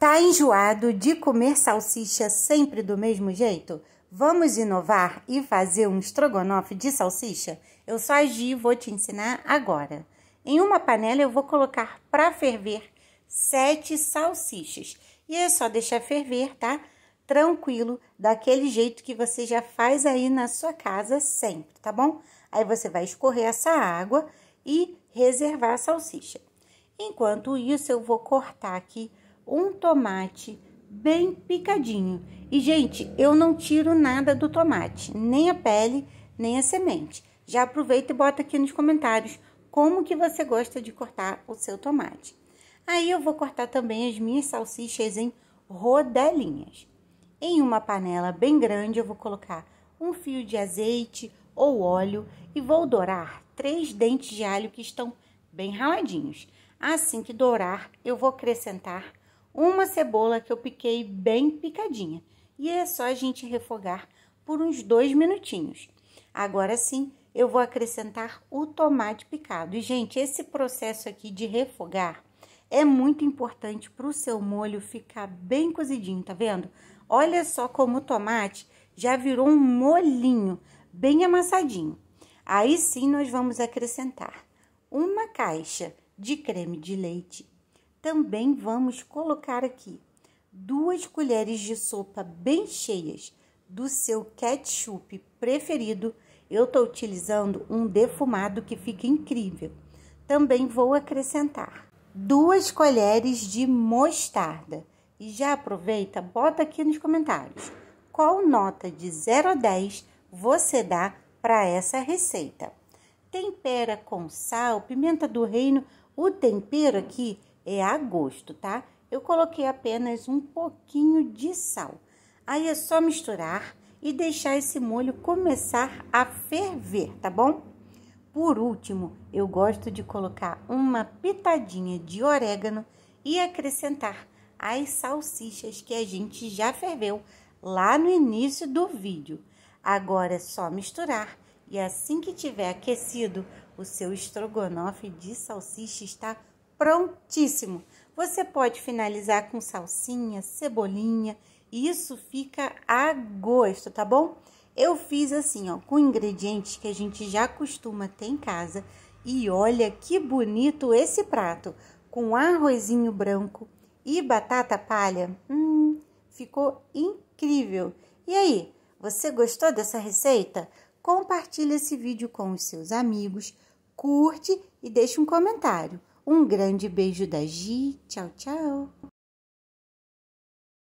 Tá enjoado de comer salsicha sempre do mesmo jeito? Vamos inovar e fazer um estrogonofe de salsicha? Eu só agi e vou te ensinar agora. Em uma panela eu vou colocar para ferver sete salsichas. E é só deixar ferver, tá? Tranquilo, daquele jeito que você já faz aí na sua casa sempre, tá bom? Aí você vai escorrer essa água e reservar a salsicha. Enquanto isso, eu vou cortar aqui um tomate bem picadinho. E, gente, eu não tiro nada do tomate, nem a pele, nem a semente. Já aproveita e bota aqui nos comentários como que você gosta de cortar o seu tomate. Aí eu vou cortar também as minhas salsichas em rodelinhas. Em uma panela bem grande eu vou colocar um fio de azeite ou óleo e vou dourar três dentes de alho que estão bem raladinhos. Assim que dourar, eu vou acrescentar uma cebola que eu piquei bem picadinha. E é só a gente refogar por uns dois minutinhos. Agora sim, eu vou acrescentar o tomate picado. E, gente, esse processo aqui de refogar é muito importante para o seu molho ficar bem cozidinho, tá vendo? Olha só como o tomate já virou um molhinho bem amassadinho. Aí sim nós vamos acrescentar uma caixa de creme de leite também vamos colocar aqui duas colheres de sopa bem cheias do seu ketchup preferido. Eu estou utilizando um defumado que fica incrível. Também vou acrescentar duas colheres de mostarda. E já aproveita, bota aqui nos comentários qual nota de 0 a 10 você dá para essa receita. Tempera com sal, pimenta do reino. O tempero aqui é a gosto, tá? Eu coloquei apenas um pouquinho de sal. Aí é só misturar e deixar esse molho começar a ferver, tá bom? Por último, eu gosto de colocar uma pitadinha de orégano e acrescentar as salsichas que a gente já ferveu lá no início do vídeo. Agora é só misturar e assim que tiver aquecido, o seu estrogonofe de salsicha está prontíssimo. Você pode finalizar com salsinha, cebolinha, e isso fica a gosto, tá bom? Eu fiz assim, ó, com ingredientes que a gente já costuma ter em casa. E olha que bonito esse prato, com arrozinho branco e batata palha. Hum, ficou incrível. E aí, você gostou dessa receita? Compartilhe esse vídeo com os seus amigos, curte e deixe um comentário. Um grande beijo da Gi. Tchau, tchau.